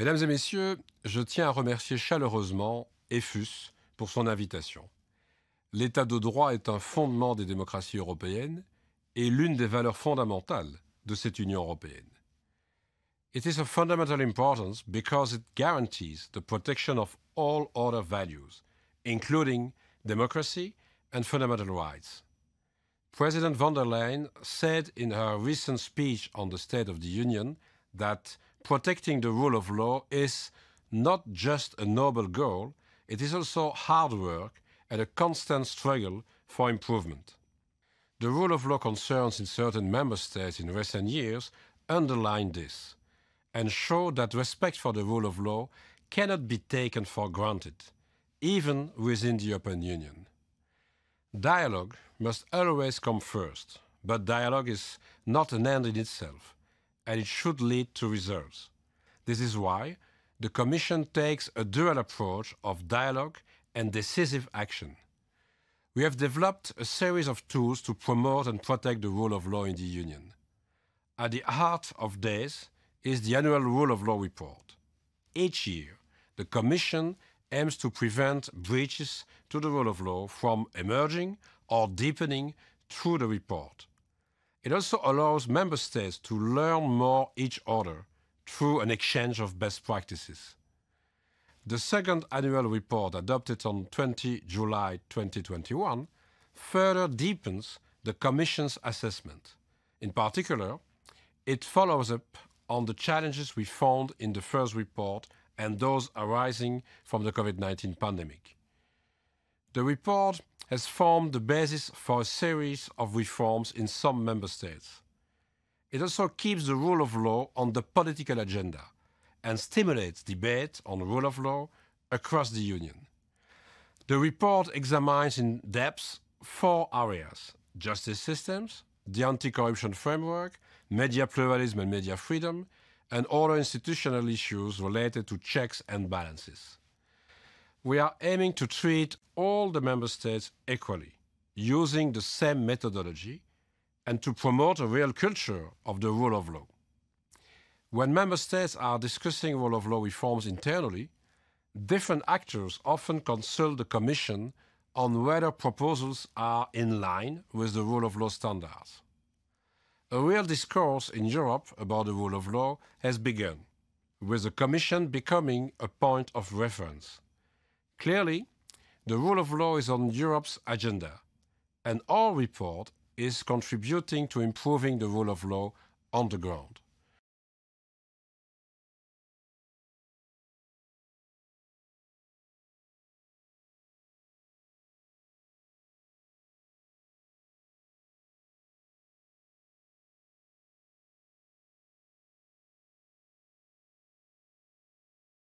Mesdames et messieurs, je tiens à remercier chaleureusement EFUS pour son invitation. L'état de droit est un fondement des démocraties européennes et l'une des valeurs fondamentales de cette Union européenne. It is of fundamental importance because it guarantees the protection of all other values, including democracy and fundamental rights. President von der Leyen said in her recent speech on the State of the Union that Protecting the rule of law is not just a noble goal, it is also hard work and a constant struggle for improvement. The rule of law concerns in certain member states in recent years underline this and show that respect for the rule of law cannot be taken for granted, even within the European Union. Dialogue must always come first, but dialogue is not an end in itself and it should lead to results. This is why the Commission takes a dual approach of dialogue and decisive action. We have developed a series of tools to promote and protect the rule of law in the Union. At the heart of this is the annual Rule of Law report. Each year, the Commission aims to prevent breaches to the rule of law from emerging or deepening through the report. It also allows member states to learn more each other through an exchange of best practices. The second annual report adopted on 20 July 2021 further deepens the Commission's assessment. In particular, it follows up on the challenges we found in the first report and those arising from the COVID 19 pandemic. The report has formed the basis for a series of reforms in some member states. It also keeps the rule of law on the political agenda and stimulates debate on the rule of law across the Union. The report examines in depth four areas justice systems, the anti corruption framework, media pluralism and media freedom, and other institutional issues related to checks and balances we are aiming to treat all the member states equally, using the same methodology, and to promote a real culture of the rule of law. When member states are discussing rule of law reforms internally, different actors often consult the Commission on whether proposals are in line with the rule of law standards. A real discourse in Europe about the rule of law has begun, with the Commission becoming a point of reference. Clearly, the rule of law is on Europe's agenda, and our report is contributing to improving the rule of law on the ground.